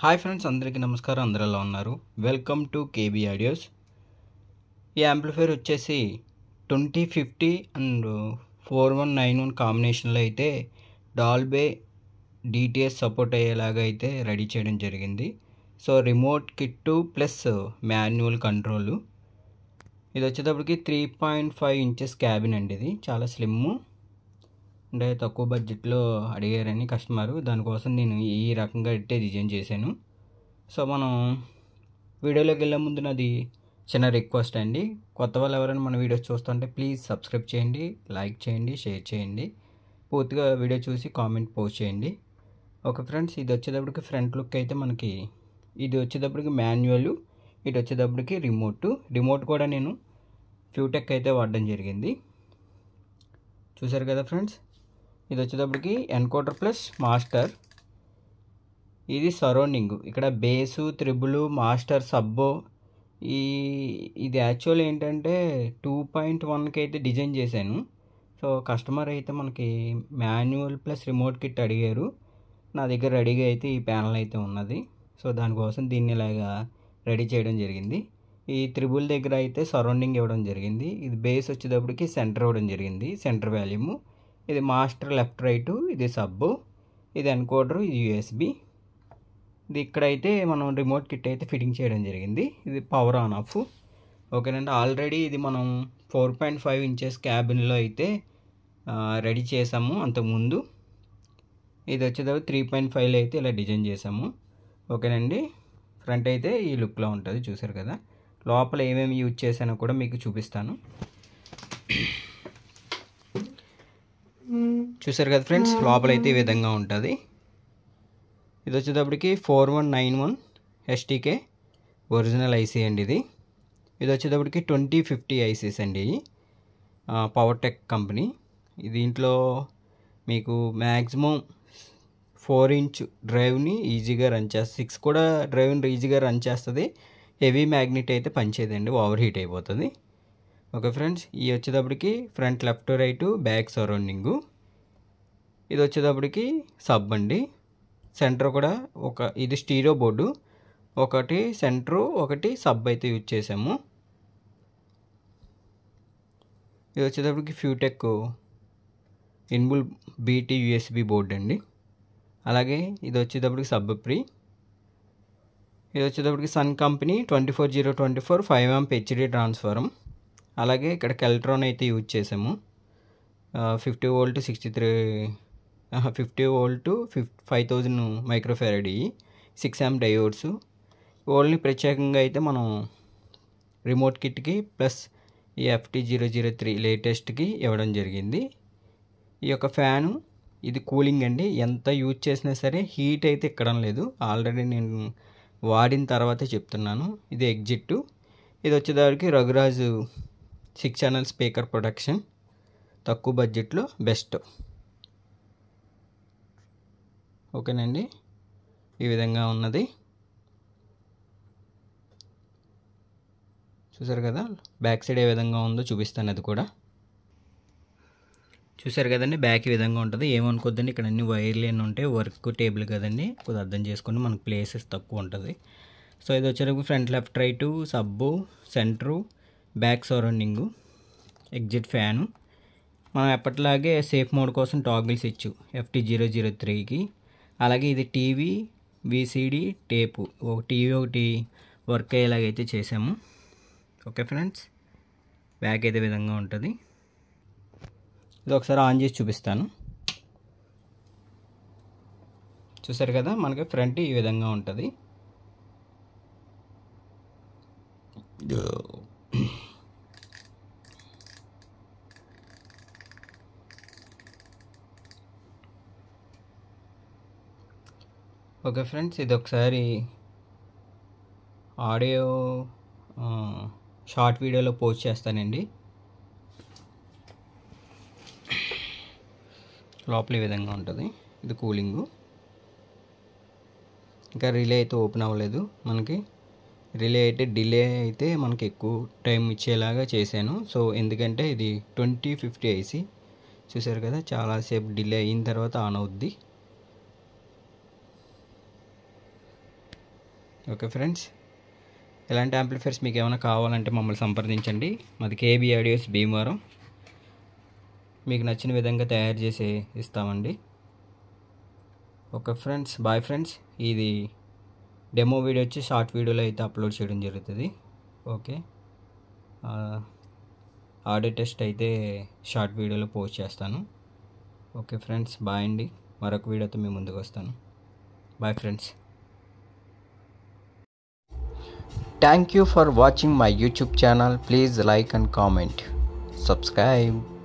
Hi friends అందరికీ నమస్కారం అందరూ ఉన్నారు వెల్కమ్ టు కేబీ ఆడియోస్ ఈ యాంప్లిఫైర్ వచ్చేసి twenty fifty and four one nine one కాంబినేషన్లో అయితే డాల్బే డిటిఎస్ సపోర్ట్ అయ్యేలాగా అయితే రెడీ చేయడం జరిగింది so remote kit plus manual control ఇది వచ్చేటప్పటికి three point five inches cabin అండి ఇది చాలా స్లిమ్ అంటే తక్కువ బడ్జెట్లో అడిగారని కస్టమరు దానికోసం నేను ఈ రకంగా ఇట్టే డిజైన్ చేశాను సో మనం వీడియోలోకి వెళ్ళే ముందు నాది చిన్న రిక్వెస్ట్ అండి కొత్త వాళ్ళు ఎవరైనా మన వీడియోస్ చూస్తుంటే ప్లీజ్ సబ్స్క్రైబ్ చేయండి లైక్ చేయండి షేర్ చేయండి పూర్తిగా వీడియో చూసి కామెంట్ పోస్ట్ చేయండి ఒక ఫ్రెండ్స్ ఇది వచ్చేటప్పటికి ఫ్రంట్ లుక్ అయితే మనకి ఇది వచ్చేటప్పటికి మాన్యువల్ ఇటు వచ్చేటప్పటికి రిమోట్ రిమోట్ కూడా నేను ఫ్యూటెక్ అయితే వాడడం జరిగింది చూసారు కదా ఫ్రెండ్స్ ఇది వచ్చేటప్పటికి ఎన్కోటర్ ప్లస్ మాస్టర్ ఇది సరౌండింగ్ ఇక్కడ బేసు త్రిబులు మాస్టర్ సబ్బో ఈ ఇది యాక్చువల్ ఏంటంటే టూ పాయింట్ వన్కి అయితే డిజైన్ చేశాను సో కస్టమర్ అయితే మనకి మాన్యువల్ ప్లస్ రిమోట్ కిట్ అడిగారు నా దగ్గర రెడీగా అయితే ఈ ప్యానల్ అయితే ఉన్నది సో దానికోసం దీన్ని ఇలాగా రెడీ చేయడం జరిగింది ఈ త్రిబుల్ దగ్గర అయితే సరౌండింగ్ ఇవ్వడం జరిగింది ఇది బేస్ వచ్చేటప్పటికి సెంటర్ ఇవ్వడం జరిగింది సెంటర్ వాల్యూము ఇది మాస్టర్ లెఫ్ట్ రైటు ఇది సబ్బు ఇది ఎన్కోడరు ఇది యూఎస్బి ఇది ఇక్కడైతే మనం రిమోట్ కిట్ అయితే ఫిట్టింగ్ చేయడం జరిగింది ఇది పవర్ ఆన్ ఆఫ్ ఓకేనండి ఆల్రెడీ ఇది మనం ఫోర్ పాయింట్ ఫైవ్ ఇంచెస్ క్యాబిన్లో అయితే రెడీ చేసాము అంతకుముందు ఇది వచ్చేదా త్రీ పాయింట్ ఫైవ్లో అయితే ఇలా డిజైన్ చేసాము ఓకేనండి ఫ్రంట్ అయితే ఈ లుక్లో ఉంటుంది చూసారు కదా లోపల ఏమేమి యూజ్ చేశానో కూడా మీకు చూపిస్తాను చూసారు కదా ఫ్రెండ్స్ లోపల అయితే ఈ విధంగా ఉంటుంది ఇది వచ్చేటప్పటికి four one nine one STK original IC అండి ఇది ఇది వచ్చేటప్పటికి ట్వంటీ ఫిఫ్టీ ఐసీస్ అండి పవర్ టెక్ కంపెనీ దీంట్లో మీకు మ్యాక్సిమం ఫోర్ ఇంచ్ డ్రైవ్ని ఈజీగా రన్ చేస్తుంది సిక్స్ కూడా డ్రైవ్ని ఈజీగా రన్ చేస్తుంది హెవీ మ్యాగ్నెట్ అయితే పనిచేయదండి ఓవర్ హీట్ అయిపోతుంది ఓకే ఫ్రెండ్స్ ఈ వచ్చేటప్పటికి front left right back surrounding ఇది వచ్చేటప్పటికి సబ్ అండి సెంటర్ కూడా ఒక ఇది స్టీరో బోర్డు ఒకటి సెంటరు ఒకటి సబ్ అయితే యూజ్ చేసాము ఇది వచ్చేటప్పటికి ఫ్యూటెక్ ఇన్బుల్ బీటీ యూఎస్బి బోర్డు అండి అలాగే ఇది వచ్చేటప్పటికి సబ్ ప్రీ ఇది వచ్చేటప్పటికి Sun company twenty four zero twenty four five amp HD transformer అలాగే ఇక్కడ కెల్ట్రాన్ అయితే యూజ్ చేసాము fifty volt sixty three fifty volt ఫిఫ్ five thousand microfarad six amp diodes ఓల్డ్ని ప్రత్యేకంగా అయితే మనం రిమోట్ కిట్కి ప్లస్ ఈ ఎఫ్టీ జీరో జీరో త్రీ లేటెస్ట్కి ఇవ్వడం జరిగింది ఈ యొక్క ఫ్యాను ఇది కూలింగ్ అండి ఎంత యూజ్ చేసినా సరే హీట్ అయితే ఎక్కడం లేదు ఆల్రెడీ నేను వాడిన తర్వాతే చెప్తున్నాను ఇది ఎగ్జిట్ ఇది వచ్చేదానికి Raghuraju six channel speaker production తక్కువ బడ్జెట్లో బెస్ట్ ఓకేనండి ఈ విధంగా ఉన్నది చూసారు కదా బ్యాక్ సైడ్ ఏ విధంగా ఉందో చూపిస్తాను అది కూడా చూసారు కదండి బ్యాక్ ఈ విధంగా ఉంటుంది ఏమనుకోద్దండి ఇక్కడ అన్ని వైర్లు ఎన్ని ఉంటాయి వర్క్ టేబుల్ కదండి కొద్దిగా అర్థం చేసుకుని మనకు ప్లేసెస్ తక్కువ ఉంటుంది సో ఇది వచ్చేటప్పుడు front left right sub centre back surrounding exit fan మనం ఎప్పటిలాగే సేఫ్ మోడ్ కోసం టాగిల్స్ ఇచ్చు ఎఫ్టీ జీరో జీరో త్రీకి అలాగే ఇది టీవీ విసిడి టేపు ఒక టీవీ ఒకటి వర్క్ అయ్యేలాగైతే చేసాము ఓకే ఫ్రెండ్స్ బ్యాక్ అయితే విధంగా ఉంటుంది ఇది ఒకసారి ఆన్ చేసి చూపిస్తాను చూసారు కదా మనకి ఫ్రంట్ ఈ విధంగా ఉంటుంది ఓకే ఫ్రెండ్స్ ఇది ఒకసారి ఆడియో షార్ట్ వీడియోలో పోస్ట్ చేస్తానండి లోపల ఈ విధంగా ఉంటుంది ఇది కూలింగు ఇంకా రిలే అయితే ఓపెన్ అవ్వలేదు మనకి రిలే అయితే డిలే అయితే మనకి ఎక్కువ టైం ఇచ్చేలాగా చేశాను సో ఎందుకంటే ఇది ట్వంటీ ఫిఫ్టీ ఐసి చూసారు కదా చాలాసేపు డిలే అయిన తర్వాత ఆన్ అవుద్ది ఓకే ఫ్రెండ్స్ ఇలాంటి యాంప్లిఫైర్స్ మీకు ఏమైనా కావాలంటే మమ్మల్ని సంప్రదించండి మాది కేబీ ఆడియోస్ భీమవరం మీకు నచ్చిన విధంగా తయారు చేసి ఇస్తామండి ఓకే ఫ్రెండ్స్ బాయ్ ఫ్రెండ్స్ ఇది డెమో వీడియో వచ్చి షార్ట్ వీడియోలో అయితే అప్లోడ్ చేయడం జరుగుతుంది ఓకే ఆడియో టెస్ట్ అయితే షార్ట్ వీడియోలో పోస్ట్ చేస్తాను ఓకే ఫ్రెండ్స్ బాయ్ అండి మరొక వీడియోతో మేము ముందుకు వస్తాను bye friends Thank you for watching my YouTube channel. Please like and comment. Subscribe.